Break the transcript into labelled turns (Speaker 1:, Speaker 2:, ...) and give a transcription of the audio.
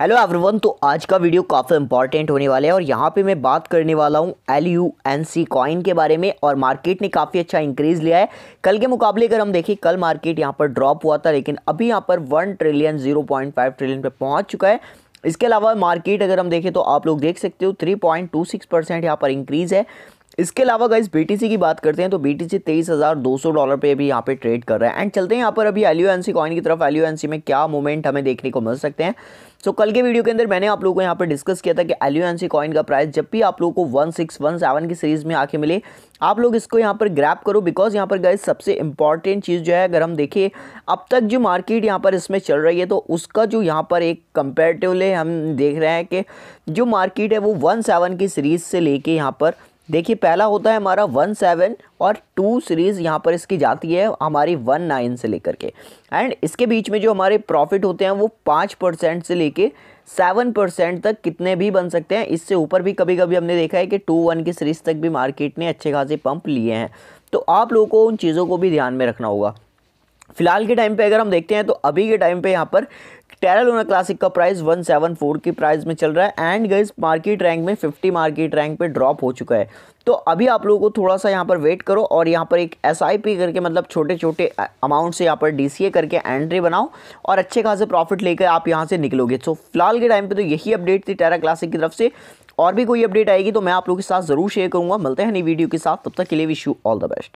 Speaker 1: hello everyone तो आज का वीडियो काफ़ी इंपॉर्टेंट होने वाला है और यहाँ पे मैं बात करने वाला हूँ L U N C coin के बारे में और मार्केट ने काफ़ी अच्छा इंक्रीज लिया है कल के मुकाबले अगर हम देखें कल मार्केट यहाँ पर ड्रॉप हुआ था लेकिन अभी यहाँ पर one trillion zero point five trillion पर पहुँच चुका है इसके अलावा मार्केट अगर हम देखें तो आप लोग देख सकते हो three point two six percent यहाँ पर इंक्रीज़ है इसके अलावा गाइज बीटीसी की बात करते हैं तो बीटीसी तेईस हज़ार दो सौ डॉलर पे भी यहाँ पे ट्रेड कर रहा है एंड चलते हैं यहाँ पर अभी एल कॉइन की तरफ एल में क्या मूवमेंट हमें देखने को मिल सकते हैं सो so, कल के वीडियो के अंदर मैंने आप लोगों को यहाँ पर डिस्कस किया था कि एल कॉइन का प्राइस जब भी आप लोगों को सेवन की सीरीज़ में आके मिले आप लोग इसको यहाँ पर ग्रैप करो बिकॉज यहाँ पर गाइज सबसे इंपॉर्टेंट चीज़ जो है अगर हम देखें अब तक जो मार्केट यहाँ पर इसमें चल रही है तो उसका जो यहाँ पर एक कंपेरेटिवली हम देख रहे हैं कि जो मार्केट है वो वन की सीरीज़ से लेके यहाँ पर देखिए पहला होता है हमारा वन सेवन और टू सीरीज़ यहाँ पर इसकी जाती है हमारी वन नाइन से लेकर के एंड इसके बीच में जो हमारे प्रॉफिट होते हैं वो पाँच परसेंट से लेके सेवन परसेंट तक कितने भी बन सकते हैं इससे ऊपर भी कभी कभी हमने देखा है कि टू वन की सीरीज़ तक भी मार्केट ने अच्छे खासे पंप लिए हैं तो आप लोगों को उन चीज़ों को भी ध्यान में रखना होगा फिलहाल के टाइम पे अगर हम देखते हैं तो अभी के टाइम पे यहाँ पर टेरा लूना क्लासिक का प्राइस 174 की प्राइस में चल रहा है एंड गई मार्केट रैंक में 50 मार्केट रैंक पे ड्रॉप हो चुका है तो अभी आप लोगों को थोड़ा सा यहाँ पर वेट करो और यहाँ पर एक एस करके मतलब छोटे छोटे अमाउंट से यहाँ पर डी करके एंट्री बनाओ और अच्छे खासे प्रॉफिट लेकर आप यहाँ से निकलोगे सो फिलहाल के टाइम पर तो यही अपडेट थी टेरा क्लासिक की तरफ से और भी कोई अपडेट आएगी तो मैं आप लोगों के साथ ज़रूर शेयर करूंगा मिलते हैं नई वीडियो के साथ तब तक के लिए wish you all the best